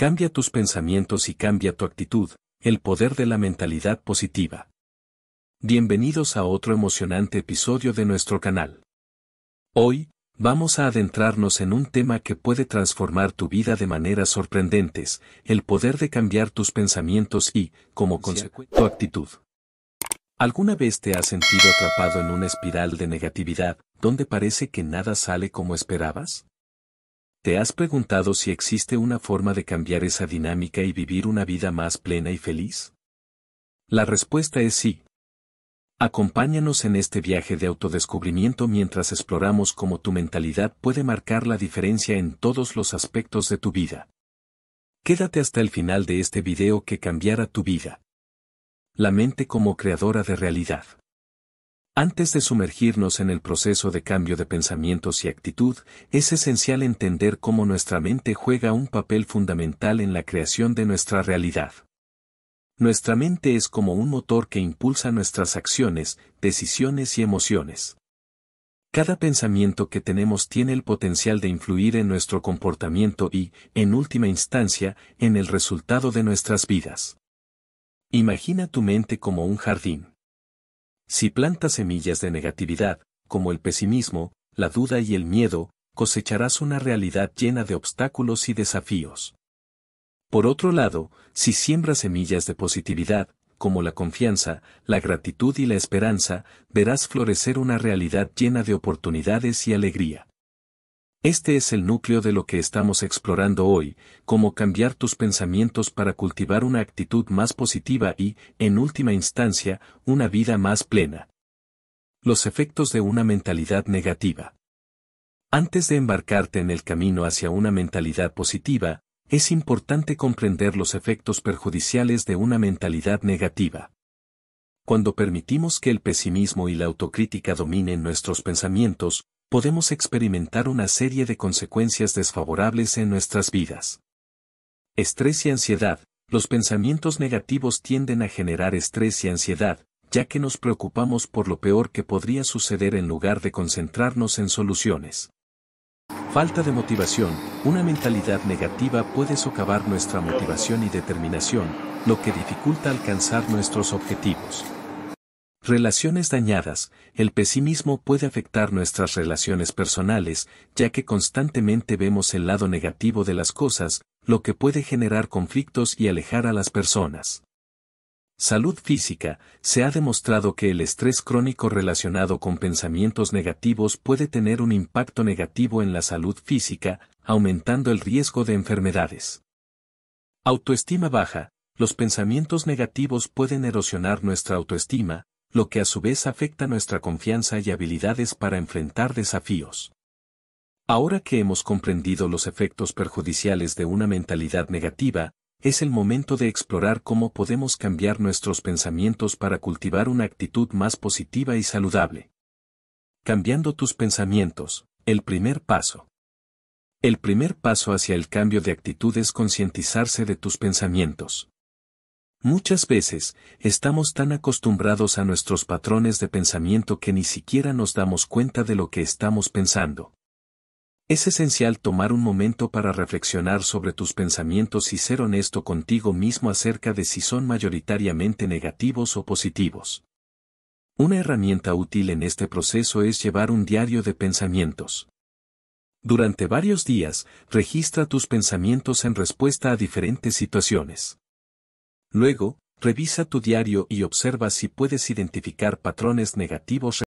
Cambia tus pensamientos y cambia tu actitud, el poder de la mentalidad positiva. Bienvenidos a otro emocionante episodio de nuestro canal. Hoy, vamos a adentrarnos en un tema que puede transformar tu vida de maneras sorprendentes, el poder de cambiar tus pensamientos y, como consecuencia, tu actitud. ¿Alguna vez te has sentido atrapado en una espiral de negatividad, donde parece que nada sale como esperabas? ¿Te has preguntado si existe una forma de cambiar esa dinámica y vivir una vida más plena y feliz? La respuesta es sí. Acompáñanos en este viaje de autodescubrimiento mientras exploramos cómo tu mentalidad puede marcar la diferencia en todos los aspectos de tu vida. Quédate hasta el final de este video que cambiará tu vida. La mente como creadora de realidad. Antes de sumergirnos en el proceso de cambio de pensamientos y actitud, es esencial entender cómo nuestra mente juega un papel fundamental en la creación de nuestra realidad. Nuestra mente es como un motor que impulsa nuestras acciones, decisiones y emociones. Cada pensamiento que tenemos tiene el potencial de influir en nuestro comportamiento y, en última instancia, en el resultado de nuestras vidas. Imagina tu mente como un jardín. Si plantas semillas de negatividad, como el pesimismo, la duda y el miedo, cosecharás una realidad llena de obstáculos y desafíos. Por otro lado, si siembras semillas de positividad, como la confianza, la gratitud y la esperanza, verás florecer una realidad llena de oportunidades y alegría. Este es el núcleo de lo que estamos explorando hoy, cómo cambiar tus pensamientos para cultivar una actitud más positiva y, en última instancia, una vida más plena. Los efectos de una mentalidad negativa. Antes de embarcarte en el camino hacia una mentalidad positiva, es importante comprender los efectos perjudiciales de una mentalidad negativa. Cuando permitimos que el pesimismo y la autocrítica dominen nuestros pensamientos, podemos experimentar una serie de consecuencias desfavorables en nuestras vidas. Estrés y ansiedad. Los pensamientos negativos tienden a generar estrés y ansiedad, ya que nos preocupamos por lo peor que podría suceder en lugar de concentrarnos en soluciones. Falta de motivación, una mentalidad negativa puede socavar nuestra motivación y determinación, lo que dificulta alcanzar nuestros objetivos. Relaciones dañadas. El pesimismo puede afectar nuestras relaciones personales, ya que constantemente vemos el lado negativo de las cosas, lo que puede generar conflictos y alejar a las personas. Salud física. Se ha demostrado que el estrés crónico relacionado con pensamientos negativos puede tener un impacto negativo en la salud física, aumentando el riesgo de enfermedades. Autoestima baja. Los pensamientos negativos pueden erosionar nuestra autoestima, lo que a su vez afecta nuestra confianza y habilidades para enfrentar desafíos. Ahora que hemos comprendido los efectos perjudiciales de una mentalidad negativa, es el momento de explorar cómo podemos cambiar nuestros pensamientos para cultivar una actitud más positiva y saludable. Cambiando tus pensamientos, el primer paso. El primer paso hacia el cambio de actitud es concientizarse de tus pensamientos. Muchas veces, estamos tan acostumbrados a nuestros patrones de pensamiento que ni siquiera nos damos cuenta de lo que estamos pensando. Es esencial tomar un momento para reflexionar sobre tus pensamientos y ser honesto contigo mismo acerca de si son mayoritariamente negativos o positivos. Una herramienta útil en este proceso es llevar un diario de pensamientos. Durante varios días, registra tus pensamientos en respuesta a diferentes situaciones. Luego, revisa tu diario y observa si puedes identificar patrones negativos